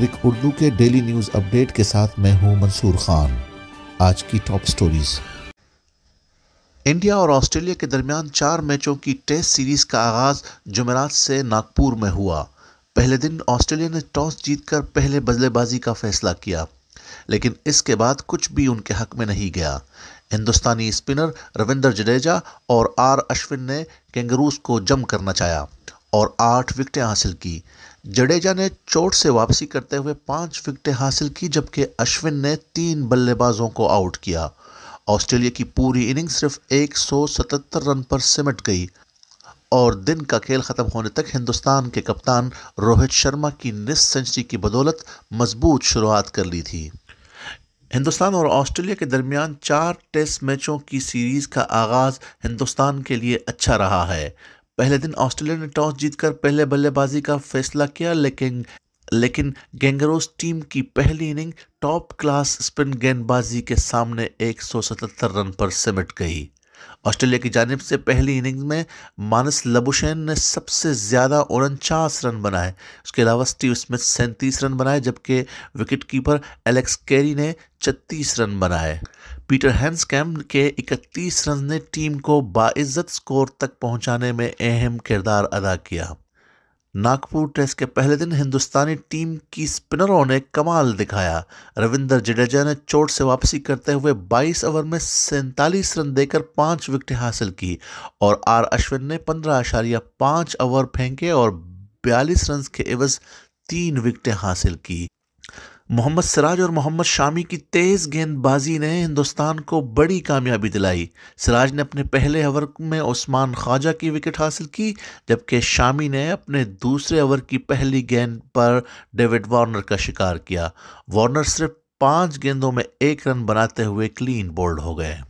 मशरक उर्दू के daily news update के साथ मैं हूं मंसूर खान आज की टॉप स्टोरीज इंडिया और ऑस्ट्रेलिया के दरमियान चार मैचों की टेस्ट सीरीज का आगाज जुमेरात से नागपुर में हुआ पहले दिन ऑस्ट्रेलिया ने टॉस जीतकर पहले बल्लेबाजी का फैसला किया लेकिन इसके बाद कुछ भी उनके हक में नहीं गया हिंदुस्तानी स्पिनर रविंदर जडेजा और आर अश्विन ने कैंगरूज को जम करना नचाया और आठ विकटें हासिल की जडेजा ने चोट से वापसी करते हुए पांच विकटें हासिल की जबकि अश्विन ने तीन बल्लेबाजों को आउट किया ऑस्ट्रेलिया की पूरी इनिंग सिर्फ 177 रन पर सिमट गई और दिन का खेल ख़त्म होने तक हिंदुस्तान के कप्तान रोहित शर्मा की निस सेंचुरी की बदौलत मजबूत शुरुआत कर ली थी हिंदुस्तान और ऑस्ट्रेलिया के दरमियान चार टेस्ट मैचों की सीरीज़ का आगाज़ हिंदुस्तान के लिए अच्छा रहा है पहले दिन ऑस्ट्रेलिया ने टॉस जीतकर पहले बल्लेबाजी का फैसला किया लेकिन लेकिन गेंगरोस टीम की पहली इनिंग टॉप क्लास स्पिन गेंदबाजी के सामने 177 रन पर सिमट गई ऑस्ट्रेलिया की जानब से पहली इनिंग्स में मानस लबुशैन ने सबसे ज़्यादा उनचास रन बनाए उसके अलावा स्टीव स्मिथ सैंतीस रन बनाए जबकि विकेट कीपर एलेक्स कैरी ने छत्तीस रन बनाए पीटर हैंस कैम्प के 31 रन ने टीम को बाइज्जत स्कोर तक पहुंचाने में अहम किरदार अदा किया नागपुर टेस्ट के पहले दिन हिंदुस्तानी टीम की स्पिनरों ने कमाल दिखाया रविंदर जडेजा ने चोट से वापसी करते हुए 22 ओवर में सैंतालीस रन देकर पांच विकेटें हासिल की और आर अश्विन ने पंद्रह आशारिया पांच ओवर फेंके और बयालीस रन के एवज तीन विकेटें हासिल की मोहम्मद सिराज और मोहम्मद शामी की तेज़ गेंदबाजी ने हिंदुस्तान को बड़ी कामयाबी दिलाई सिराज ने अपने पहले ओवर में ओस्मान ख्वाजा की विकेट हासिल की जबकि शामी ने अपने दूसरे ओवर की पहली गेंद पर डेविड वार्नर का शिकार किया वार्नर सिर्फ पाँच गेंदों में एक रन बनाते हुए क्लीन बोल्ड हो गए